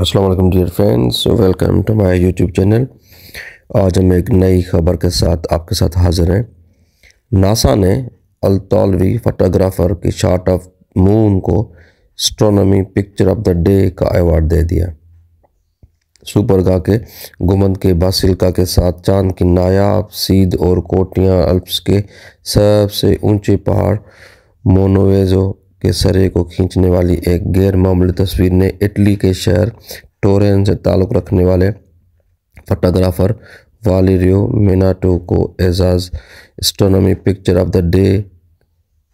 Aslam dear friends welcome to my YouTube channel आज हम एक नई खबर के साथ आपके साथ हाजिर हैं नासा ने अलतौलवी फोटोग्राफर की शार्ट ऑफ मून को astronomy picture of the day का अवार्ड दे दिया सुपरगा के गुमंद के बासिल्का के साथ चांद की नायाब सीध और कोटियां अल्प्स के सबसे ऊंचे पहाड़ मोनोवेजो के सरे को खींचने वाली एक गैर मामूली तस्वीर ने इटली के शहर टोरेन से ताल्लुक़ रखने वाले फोटोग्राफ़र वालेरियो मिनाटो को एजाज astronomy picture of the day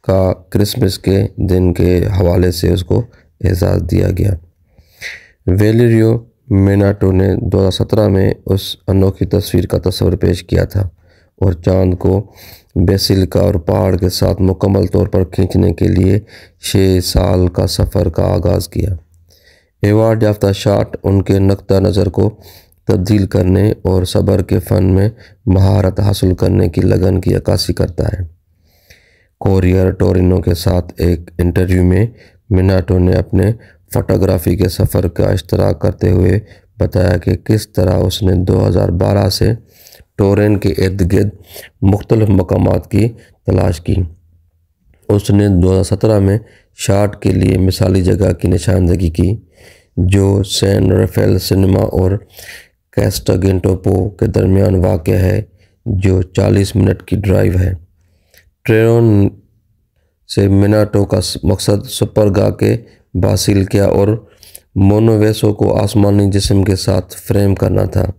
का क्रिसमस के दिन के हवाले से उसको एजाज़ दिया गया वेलेरियो मिनाटो ने 2017 में उस अनोखी तस्वीर का तस्वर पेश किया था और चांद को बेसिलिका और पहाड़ के साथ मुकम्मल तौर पर खींचने के लिए छः साल का सफ़र का आगाज़ किया एवार्ड याफ्ता शाट उनके नक्ता नज़र को तब्दील करने और सबर के फ़न में महारत हासिल करने की लगन की अक्सी करता है कोरियर टोरिनो के साथ एक इंटरव्यू में मिनाटो ने अपने फोटोग्राफी के सफ़र का इश्तराक करते हुए बताया कि किस तरह उसने 2012 से टोरेन के इर्द गिर्द मुख्तलफ मकाम की तलाश की उसने 2017 में शार्ट के लिए मिसाली जगह की निशानदगी की जो सैन रफेल सिनेमा और कैस्टागेंटोपो के दरमियान वाक़ है जो 40 मिनट की ड्राइव है ट्रेन से मिनाटो का मकसद सुपरगा के बासिल किया और मोनोवेसो को आसमानी जिसम के साथ फ्रेम करना था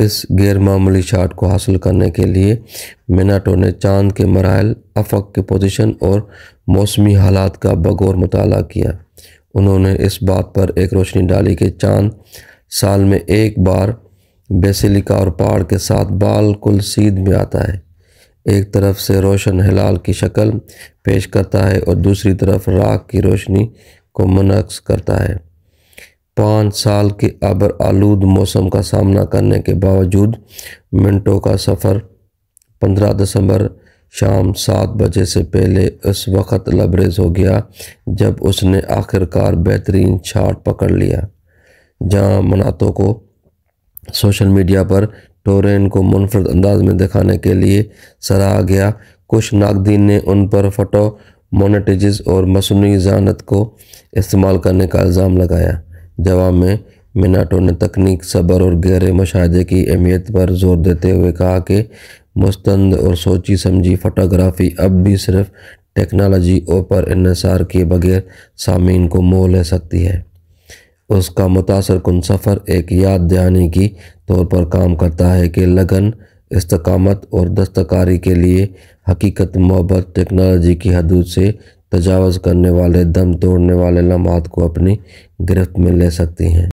इस गैरमूली शार्ट को हासिल करने के लिए मिनाटो ने चांद के मराइल अफक के पोजीशन और मौसमी हालात का बगौर मताल किया उन्होंने इस बात पर एक रोशनी डाली कि चांद साल में एक बार बेसिलिका और पहाड़ के साथ बालकुल सीध में आता है एक तरफ से रोशन हिलाल की शक्ल पेश करता है और दूसरी तरफ राख की रोशनी को मनक्स करता है पाँच साल के अबर आलूद मौसम का सामना करने के बावजूद मिनटों का सफ़र पंद्रह दिसंबर शाम सात बजे से पहले उस वक़्त लबरेज हो गया जब उसने आखिरकार बेहतरीन छाट पकड़ लिया जहां मनातों को सोशल मीडिया पर टोरेन को मुनफरद अंदाज में दिखाने के लिए सराहा गया कुछ नागदीन ने उन पर फोटो मोनटेज़ और मसनू जानत को इस्तेमाल करने का इल्ज़ाम लगाया जवाब में मिनाटो ने तकनीक सब्र और गहरे मुशाहे की अहमियत पर जोर देते हुए कहा कि मुस्तंद और सोची समझी फ़ोटोग्राफी अब भी सिर्फ टेक्नोलॉजी और पर के बगैर सामीन को मोह ले सकती है उसका मुतासर कन सफ़र एक याद दहानी की तौर पर काम करता है कि लगन इस्तकामत और दस्तकारी के लिए हकीकत मोहब्बत टेक्नोलॉजी की हदूद से तजावज़ करने वाले दम तोड़ने वाले लम्हात को अपनी गिरफ्त में ले सकती हैं